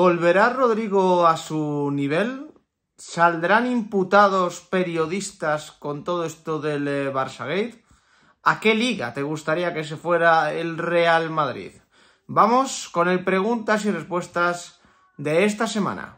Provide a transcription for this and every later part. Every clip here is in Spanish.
¿Volverá Rodrigo a su nivel? ¿Saldrán imputados periodistas con todo esto del eh, Barça-Gate? ¿A qué liga te gustaría que se fuera el Real Madrid? Vamos con el preguntas y respuestas de esta semana.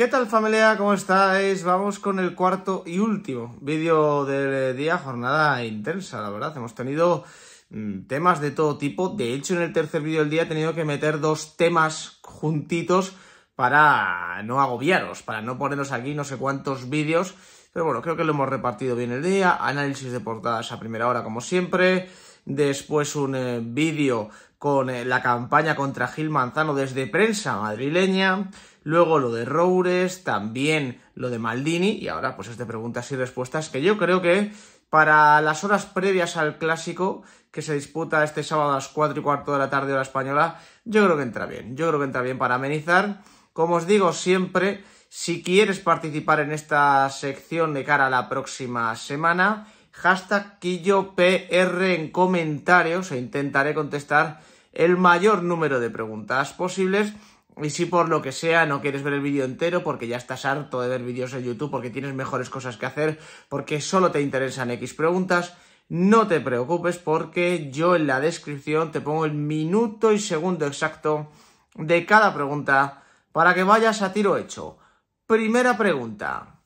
¿Qué tal familia? ¿Cómo estáis? Vamos con el cuarto y último vídeo del día, jornada intensa, la verdad. Hemos tenido mm, temas de todo tipo. De hecho, en el tercer vídeo del día he tenido que meter dos temas juntitos para no agobiaros, para no poneros aquí no sé cuántos vídeos. Pero bueno, creo que lo hemos repartido bien el día. Análisis de portadas a primera hora, como siempre. Después un eh, vídeo con eh, la campaña contra Gil Manzano desde prensa madrileña luego lo de Roures, también lo de Maldini y ahora pues es de preguntas y respuestas que yo creo que para las horas previas al clásico que se disputa este sábado a las 4 y cuarto de la tarde hora española, yo creo que entra bien, yo creo que entra bien para amenizar. Como os digo siempre, si quieres participar en esta sección de cara a la próxima semana, hashtag KilloPR en comentarios e intentaré contestar el mayor número de preguntas posibles y si por lo que sea no quieres ver el vídeo entero porque ya estás harto de ver vídeos en YouTube, porque tienes mejores cosas que hacer, porque solo te interesan X preguntas, no te preocupes porque yo en la descripción te pongo el minuto y segundo exacto de cada pregunta para que vayas a tiro hecho. Primera pregunta.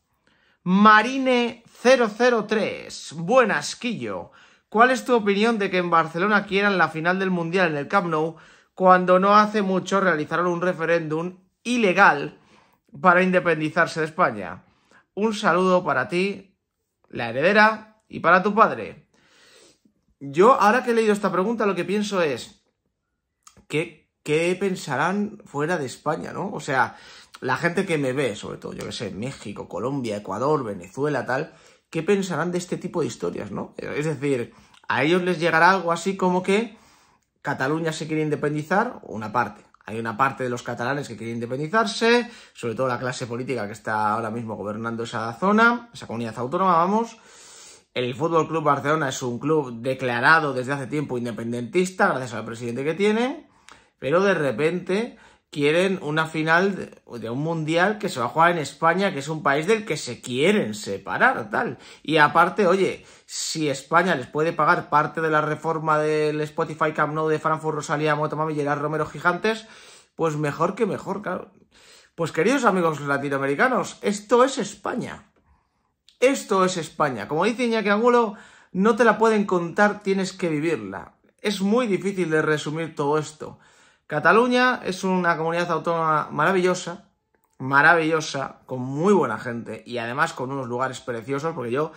Marine 003. Buenas, Quillo. ¿Cuál es tu opinión de que en Barcelona quieran la final del Mundial en el Camp Nou cuando no hace mucho realizaron un referéndum ilegal para independizarse de España. Un saludo para ti, la heredera, y para tu padre. Yo, ahora que he leído esta pregunta, lo que pienso es, ¿qué, pensarán fuera de España, no? O sea, la gente que me ve, sobre todo, yo que sé, México, Colombia, Ecuador, Venezuela, tal, ¿qué pensarán de este tipo de historias, no? Es decir, a ellos les llegará algo así como que Cataluña se quiere independizar, una parte. Hay una parte de los catalanes que quiere independizarse, sobre todo la clase política que está ahora mismo gobernando esa zona, esa comunidad autónoma, vamos. El Fútbol Club Barcelona es un club declarado desde hace tiempo independentista, gracias al presidente que tiene, pero de repente quieren una final de un mundial que se va a jugar en España, que es un país del que se quieren separar, tal. Y aparte, oye, si España les puede pagar parte de la reforma del Spotify Camp No de Frankfurt, Rosalía, Motomami, Gerard Romero Gigantes, pues mejor que mejor, claro. Pues queridos amigos latinoamericanos, esto es España. Esto es España. Como dice Iñaki Angulo, no te la pueden contar, tienes que vivirla. Es muy difícil de resumir todo esto. Cataluña es una comunidad autónoma maravillosa, maravillosa, con muy buena gente y además con unos lugares preciosos, porque yo,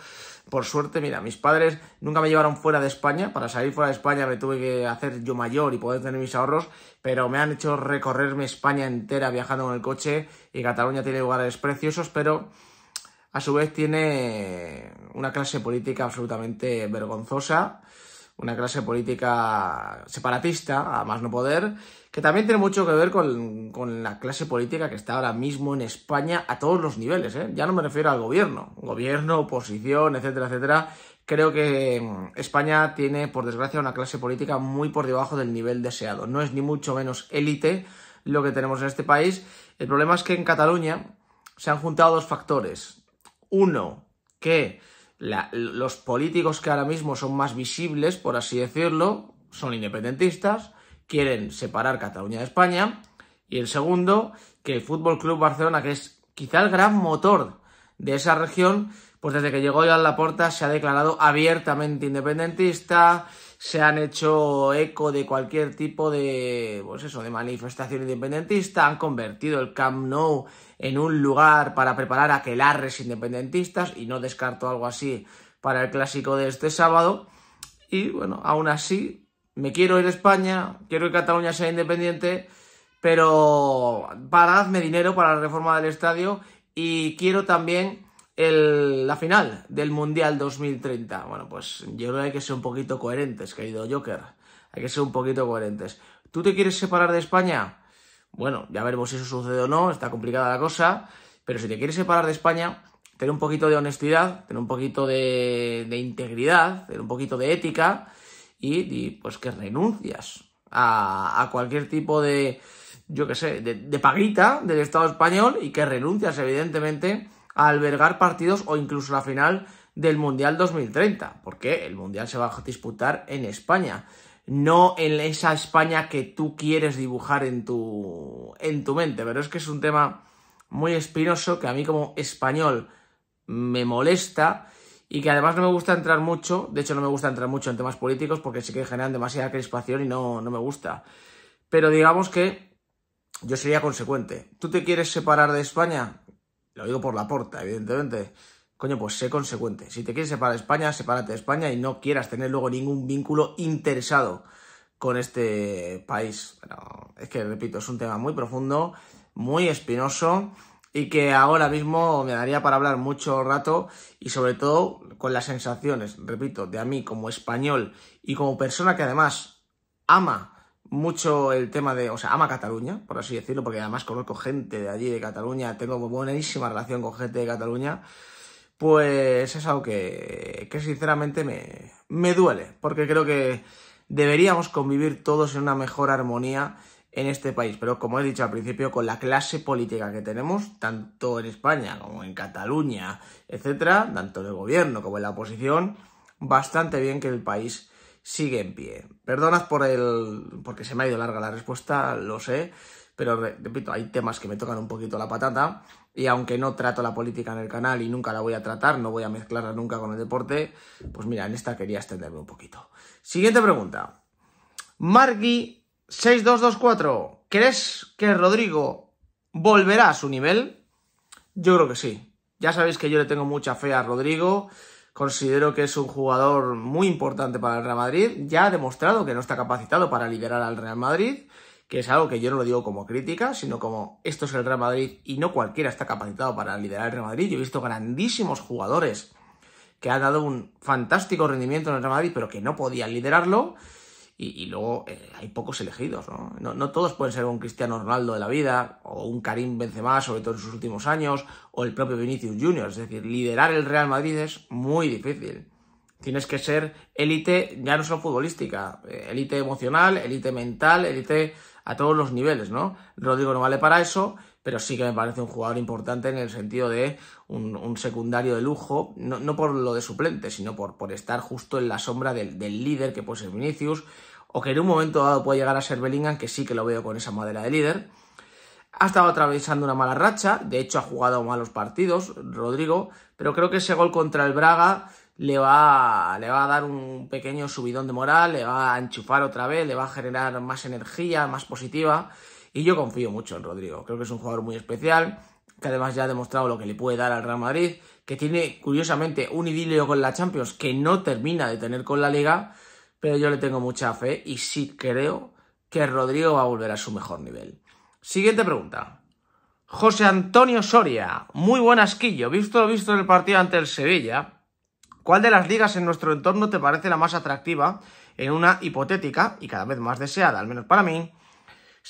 por suerte, mira, mis padres nunca me llevaron fuera de España, para salir fuera de España me tuve que hacer yo mayor y poder tener mis ahorros, pero me han hecho recorrerme España entera viajando con el coche y Cataluña tiene lugares preciosos, pero a su vez tiene una clase política absolutamente vergonzosa una clase política separatista, a más no poder, que también tiene mucho que ver con, la clase política que está ahora mismo en España a todos los niveles. ¿eh? Ya no me refiero al gobierno, gobierno, oposición, etcétera, etcétera. Creo que mm, España tiene, por desgracia, una clase política muy por debajo del nivel deseado. No es ni mucho menos élite lo que tenemos en este país. El problema es que en Cataluña se han juntado dos factores. Uno, que los políticos que ahora mismo son más visibles, por así decirlo, son independentistas, quieren separar Cataluña de España. Y el segundo, que el Fútbol Club Barcelona, que es quizá el gran motor de esa región, pues desde que llegó la puerta se ha declarado abiertamente independentista, se han hecho eco de cualquier tipo de, pues eso, de manifestación independentista, han convertido el Camp Nou en un lugar para preparar aquelarres independentistas y no descarto algo así para el clásico de este sábado. Y bueno, aún así, me quiero ir a España, quiero que Cataluña sea independiente, pero paradme dinero para la reforma del estadio y quiero también la final del Mundial 2030. Bueno, pues yo creo que hay que ser un poquito coherentes, querido Joker. Hay que ser un poquito coherentes. ¿Tú te quieres separar de España? Bueno, ya veremos si eso sucede o no, está complicada la cosa, pero si te quieres separar de España, tener un poquito de honestidad, tener un poquito de, de integridad, tener un poquito de ética y, pues que renuncias a, cualquier tipo de, yo qué sé, de, de paguita del Estado español y que renuncias evidentemente albergar partidos o incluso la final del Mundial 2030, porque el Mundial se va a disputar en España, no en esa España que tú quieres dibujar en tu, en tu mente, pero es que es un tema muy espinoso que a mí como español me molesta y que además no me gusta entrar mucho, de hecho no me gusta entrar mucho en temas políticos porque sí que generan demasiada crispación y no, no me gusta. Pero digamos que yo sería consecuente. ¿Tú te quieres separar de España? Lo digo por la puerta evidentemente. Coño, pues sé consecuente. Si te quieres separar de España, sepárate de España y no quieras tener luego ningún vínculo interesado con este país. es que, repito, es un tema muy profundo, muy espinoso y que ahora mismo me daría para hablar mucho rato y sobre todo con las sensaciones, repito, de a mí como español y como persona que además ama mucho el tema de, o sea, ama Cataluña, por así decirlo, porque además conozco gente de allí, de Cataluña, tengo buenísima relación con gente de Cataluña, pues es algo que, que sinceramente me, me duele, porque creo que deberíamos convivir todos en una mejor armonía en este país, pero como he dicho al principio, con la clase política que tenemos, tanto en España como en Cataluña, etcétera, tanto en el gobierno como en la oposición, bastante bien que el país sigue en pie. Perdonad por el... porque se me ha ido larga la respuesta, lo sé, pero repito, hay temas que me tocan un poquito la patata y aunque no trato la política en el canal y nunca la voy a tratar, no voy a mezclarla nunca con el deporte, pues mira, en esta quería extenderme un poquito. Siguiente pregunta. Margui 6224, ¿crees que Rodrigo volverá a su nivel? Yo creo que sí. Ya sabéis que yo le tengo mucha fe a Rodrigo. Considero que es un jugador muy importante para el Real Madrid. Ya ha demostrado que no está capacitado para liderar al Real Madrid, que es algo que yo no lo digo como crítica, sino como esto es el Real Madrid y no cualquiera está capacitado para liderar el Real Madrid. Yo he visto grandísimos jugadores que han dado un fantástico rendimiento en el Real Madrid, pero que no podían liderarlo y, luego eh, hay pocos elegidos, ¿no? ¿no? todos pueden ser un Cristiano Ronaldo de la vida, o un Karim Benzema, sobre todo en sus últimos años, o el propio Vinicius Junior, es decir, liderar el Real Madrid es muy difícil. Tienes que ser élite, ya no solo futbolística, eh, élite emocional, élite mental, élite a todos los niveles, ¿no? Rodrigo no vale para eso pero sí que me parece un jugador importante en el sentido de un, secundario de lujo, no, por lo de suplente, sino por, por estar justo en la sombra del, líder que puede ser Vinicius, o que en un momento dado puede llegar a ser Bellingham, que sí que lo veo con esa madera de líder. Ha estado atravesando una mala racha, de hecho ha jugado malos partidos, Rodrigo, pero creo que ese gol contra el Braga le va, le va a dar un pequeño subidón de moral, le va a enchufar otra vez, le va a generar más energía, más positiva. Y yo confío mucho en Rodrigo. Creo que es un jugador muy especial, que además ya ha demostrado lo que le puede dar al Real Madrid, que tiene curiosamente un idilio con la Champions que no termina de tener con la Liga, pero yo le tengo mucha fe y sí creo que Rodrigo va a volver a su mejor nivel. Siguiente pregunta. José Antonio Soria, muy buen asquillo. Visto lo visto en el partido ante el Sevilla, ¿cuál de las ligas en nuestro entorno te parece la más atractiva en una hipotética y cada vez más deseada, al menos para mí,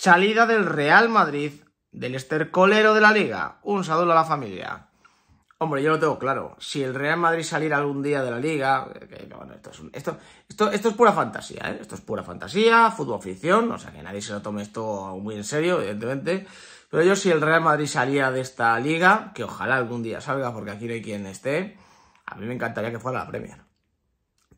Salida del Real Madrid, del estercolero de la liga. Un saludo a la familia. Hombre, yo lo tengo claro. Si el Real Madrid saliera algún día de la liga... Eh, esto, es esto, esto, es pura fantasía, ¿eh? Esto es pura fantasía, fútbol ficción. O sea, que nadie se lo tome esto muy en serio, evidentemente. Pero yo si el Real Madrid salía de esta liga, que ojalá algún día salga porque aquí no hay quien esté, a mí me encantaría que fuera la Premier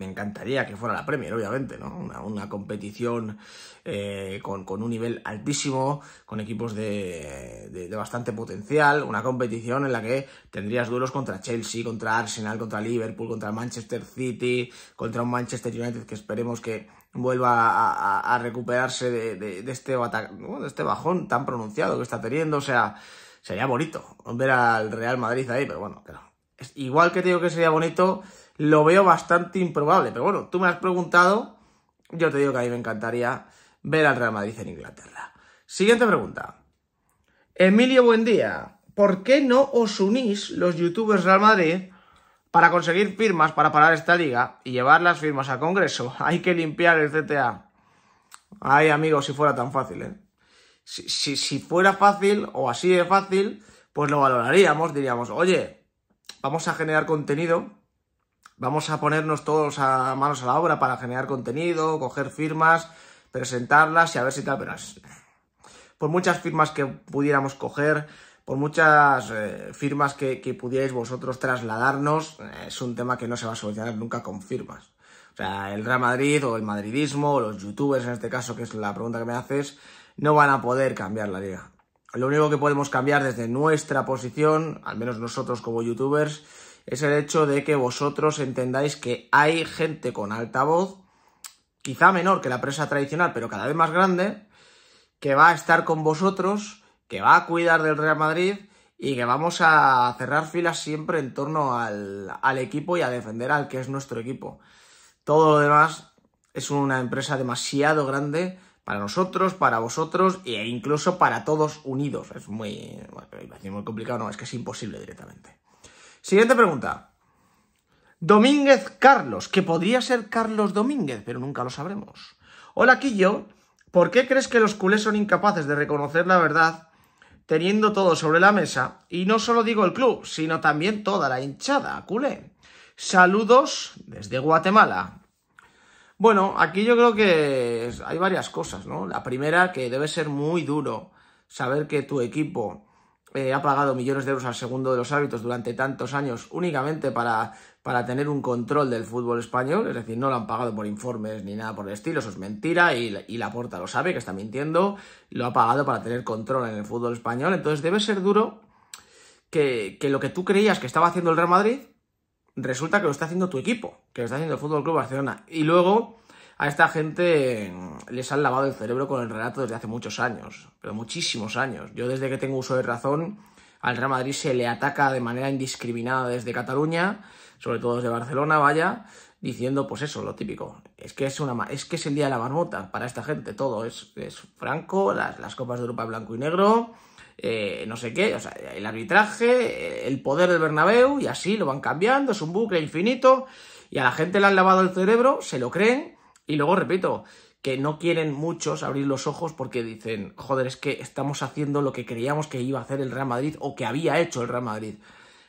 me encantaría que fuera la Premier, obviamente, ¿no? Una, competición eh, con, con, un nivel altísimo, con equipos de, de, bastante potencial, una competición en la que tendrías duelos contra Chelsea, contra Arsenal, contra Liverpool, contra Manchester City, contra un Manchester United que esperemos que vuelva a, recuperarse de, este de este bajón tan pronunciado que está teniendo, o sea... Sería bonito ver al Real Madrid ahí, pero bueno, claro. Igual que te digo que sería bonito, lo veo bastante improbable. Pero bueno, tú me has preguntado, yo te digo que a mí me encantaría ver al Real Madrid en Inglaterra. Siguiente pregunta. Emilio buen día ¿por qué no os unís los youtubers Real Madrid para conseguir firmas para parar esta liga y llevar las firmas al Congreso? Hay que limpiar el CTA. Ay, amigo, si fuera tan fácil, ¿eh? Si, si fuera fácil o así de fácil, pues lo valoraríamos, diríamos, oye, vamos a generar contenido vamos a ponernos todos a manos a la obra para generar contenido, coger firmas, presentarlas y a ver si tal, pero por muchas firmas que pudiéramos coger, por muchas eh, firmas que, pudierais vosotros trasladarnos, eh, es un tema que no se va a solucionar nunca con firmas. O sea, el Real Madrid o el madridismo, o los youtubers en este caso, que es la pregunta que me haces, no van a poder cambiar la liga. Lo único que podemos cambiar desde nuestra posición, al menos nosotros como youtubers, es el hecho de que vosotros entendáis que hay gente con altavoz, quizá menor que la presa tradicional, pero cada vez más grande, que va a estar con vosotros, que va a cuidar del Real Madrid y que vamos a cerrar filas siempre en torno al, equipo y a defender al que es nuestro equipo. Todo lo demás es una empresa demasiado grande para nosotros, para vosotros e incluso para todos unidos. Es muy, muy complicado, no, es que es imposible directamente. Siguiente pregunta. Domínguez Carlos, que podría ser Carlos Domínguez, pero nunca lo sabremos. Hola, Quillo. ¿Por qué crees que los culés son incapaces de reconocer la verdad teniendo todo sobre la mesa? Y no solo digo el club, sino también toda la hinchada culé. Saludos desde Guatemala. Bueno, aquí yo creo que hay varias cosas, ¿no? La primera, que debe ser muy duro saber que tu equipo eh, ha pagado millones de euros al segundo de los árbitros durante tantos años únicamente para, para tener un control del fútbol español, es decir, no lo han pagado por informes ni nada por el estilo, eso es mentira y, y la porta lo sabe que está mintiendo, lo ha pagado para tener control en el fútbol español, entonces debe ser duro que, que lo que tú creías que estaba haciendo el Real Madrid resulta que lo está haciendo tu equipo, que lo está haciendo el Fútbol Club Barcelona. Y luego a esta gente les han lavado el cerebro con el relato desde hace muchos años, pero muchísimos años. Yo desde que tengo uso de razón, al Real Madrid se le ataca de manera indiscriminada desde Cataluña, sobre todo desde Barcelona, vaya, diciendo pues eso, lo típico. Es que es, una, es, que es el día de la barbota para esta gente, todo es, franco, las, copas de Europa blanco y negro, eh, no sé qué, o sea, el arbitraje, el poder del Bernabéu, y así lo van cambiando, es un bucle infinito, y a la gente le han lavado el cerebro, se lo creen, y luego repito, que no quieren muchos abrir los ojos porque dicen, joder, es que estamos haciendo lo que creíamos que iba a hacer el Real Madrid o que había hecho el Real Madrid.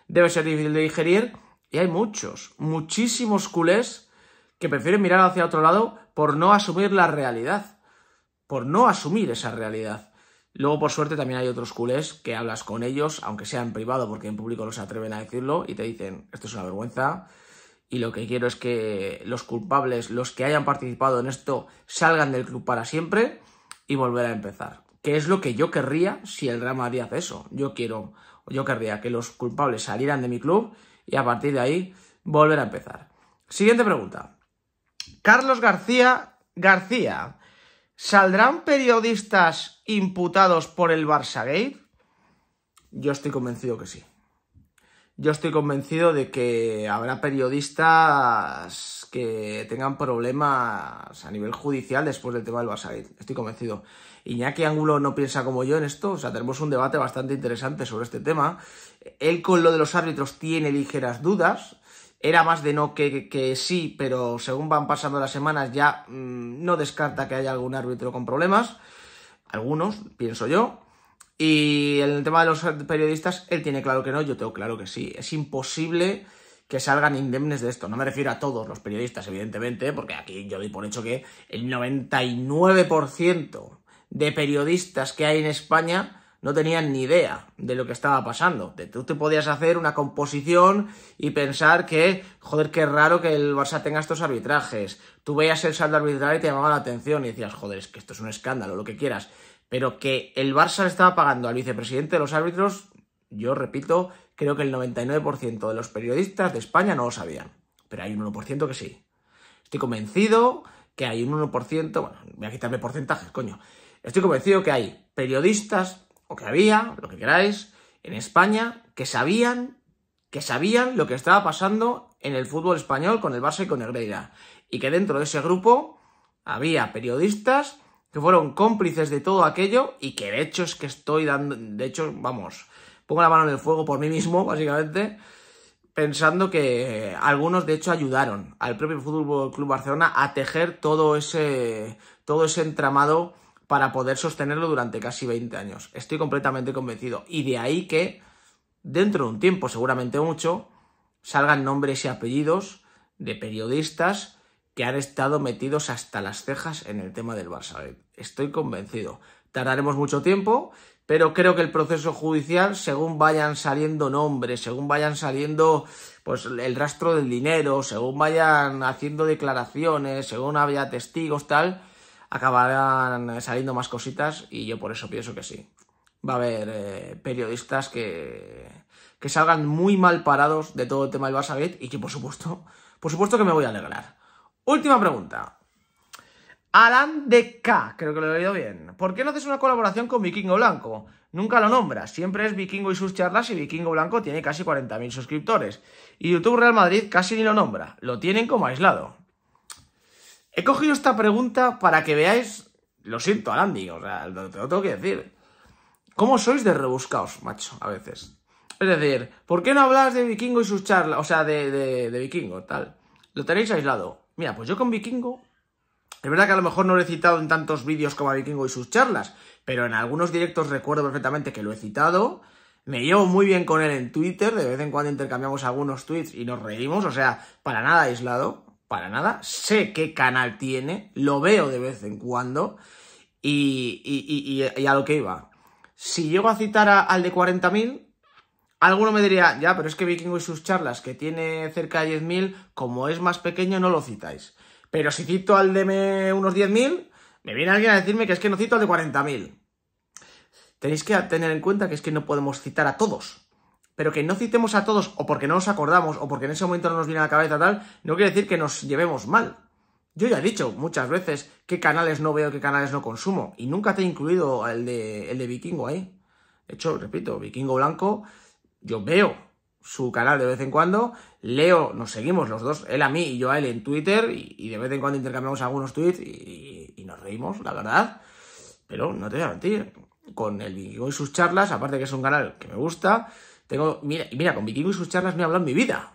Debe ser difícil de digerir y hay muchos, muchísimos culés que prefieren mirar hacia otro lado por no asumir la realidad, por no asumir esa realidad. Luego, por suerte, también hay otros culés que hablas con ellos, aunque sea en privado, porque en público no se atreven a decirlo, y te dicen, esto es una vergüenza, y lo que quiero es que los culpables, los que hayan participado en esto, salgan del club para siempre y volver a empezar. Que es lo que yo querría si el Real Madrid hace eso. Yo quiero, yo querría que los culpables salieran de mi club y a partir de ahí volver a empezar. Siguiente pregunta. Carlos García García. ¿Saldrán periodistas imputados por el Barça Gate? Yo estoy convencido que sí yo estoy convencido de que habrá periodistas que tengan problemas a nivel judicial después del tema del Basarit. Estoy convencido. Iñaki Ángulo no piensa como yo en esto. O sea, tenemos un debate bastante interesante sobre este tema. Él con lo de los árbitros tiene ligeras dudas. Era más de no que, sí, pero según van pasando las semanas ya mm, no descarta que haya algún árbitro con problemas. Algunos, pienso yo. Y el tema de los periodistas, él tiene claro que no, yo tengo claro que sí. Es imposible que salgan indemnes de esto. No me refiero a todos los periodistas, evidentemente, porque aquí yo doy por hecho que el 99% de periodistas que hay en España no tenían ni idea de lo que estaba pasando. Tú te podías hacer una composición y pensar que, joder, qué raro que el Barça tenga estos arbitrajes. Tú veías el saldo arbitral y te llamaba la atención y decías, joder, es que esto es un escándalo, lo que quieras. Pero que el Barça le estaba pagando al vicepresidente de los árbitros, yo repito, creo que el 99% de los periodistas de España no lo sabían. Pero hay un 1% que sí. Estoy convencido que hay un 1%, bueno, voy a quitarme porcentajes, coño. Estoy convencido que hay periodistas, o que había, lo que queráis, en España, que sabían, que sabían lo que estaba pasando en el fútbol español con el Barça y con el Y que dentro de ese grupo había periodistas que fueron cómplices de todo aquello y que de hecho es que estoy dando, de hecho, vamos, pongo la mano en el fuego por mí mismo, básicamente, pensando que algunos de hecho ayudaron al propio Fútbol Club Barcelona a tejer todo ese, todo ese entramado para poder sostenerlo durante casi 20 años. Estoy completamente convencido. Y de ahí que, dentro de un tiempo, seguramente mucho, salgan nombres y apellidos de periodistas que han estado metidos hasta las cejas en el tema del Barça. Estoy convencido. Tardaremos mucho tiempo, pero creo que el proceso judicial, según vayan saliendo nombres, según vayan saliendo pues el rastro del dinero, según vayan haciendo declaraciones, según haya testigos, tal, acabarán saliendo más cositas y yo por eso pienso que sí. Va a haber eh, periodistas que, que salgan muy mal parados de todo el tema del Barça y que por supuesto, por supuesto que me voy a alegrar Última pregunta. Alan de K, creo que lo he oído bien. ¿Por qué no haces una colaboración con Vikingo Blanco? Nunca lo nombras, siempre es Vikingo y sus charlas y Vikingo Blanco tiene casi 40.000 suscriptores. Y YouTube Real Madrid casi ni lo nombra, lo tienen como aislado. He cogido esta pregunta para que veáis, lo siento Digo, o sea, lo, te tengo que decir. ¿Cómo sois de rebuscaos, macho, a veces? Es decir, ¿por qué no hablas de Vikingo y sus charlas, o sea, de Vikingo, tal? Lo tenéis aislado. Mira, pues yo con Vikingo es verdad que a lo mejor no lo he citado en tantos vídeos como a Vikingo y sus charlas, pero en algunos directos recuerdo perfectamente que lo he citado. Me llevo muy bien con él en Twitter, de vez en cuando intercambiamos algunos tweets y nos reímos, o sea, para nada aislado, para nada. Sé qué canal tiene, lo veo de vez en cuando y, y, a lo que iba. Si llego a citar al de 40.000, Alguno me diría, ya, pero es que Vikingo y sus charlas, que tiene cerca de 10.000, como es más pequeño, no lo citáis. Pero si cito al de unos 10.000, me viene alguien a decirme que es que no cito al de 40.000. Tenéis que tener en cuenta que es que no podemos citar a todos. Pero que no citemos a todos, o porque no nos acordamos, o porque en ese momento no nos viene a la cabeza tal, no quiere decir que nos llevemos mal. Yo ya he dicho muchas veces qué canales no veo, qué canales no consumo, y nunca te he incluido el de, el de Vikingo ahí. De hecho, repito, Vikingo Blanco yo veo su canal de vez en cuando, leo, nos seguimos los dos, él a mí y yo a él en Twitter, y, de vez en cuando intercambiamos algunos tweets y, nos reímos, la verdad. Pero no te voy a mentir, con el Vikingo y sus charlas, aparte que es un canal que me gusta, tengo, mira, mira, con Vikingo y sus charlas no he hablado en mi vida.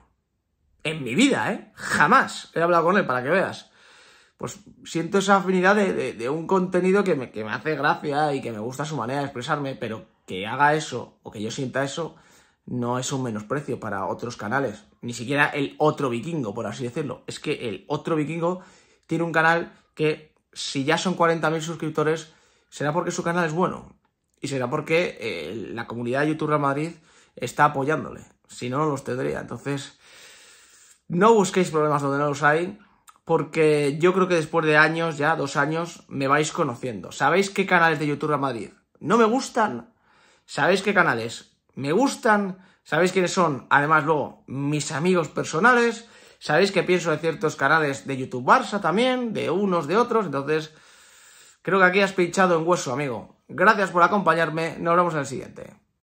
En mi vida, ¿eh? Jamás he hablado con él, para que veas. Pues siento esa afinidad de, un contenido que me, que me hace gracia y que me gusta su manera de expresarme, pero que haga eso o que yo sienta eso, no es un menosprecio para otros canales, ni siquiera el otro vikingo, por así decirlo. Es que el otro vikingo tiene un canal que si ya son 40.000 suscriptores, será porque su canal es bueno y será porque eh, la comunidad de YouTube Madrid está apoyándole. Si no, no los tendría. Entonces, no busquéis problemas donde no los hay, porque yo creo que después de años, ya dos años, me vais conociendo. ¿Sabéis qué canales de YouTube Madrid no me gustan? ¿Sabéis qué canales me gustan, sabéis quiénes son, además luego mis amigos personales, sabéis que pienso de ciertos canales de YouTube Barça también, de unos, de otros, entonces creo que aquí has pinchado en hueso, amigo. Gracias por acompañarme, nos vemos en el siguiente.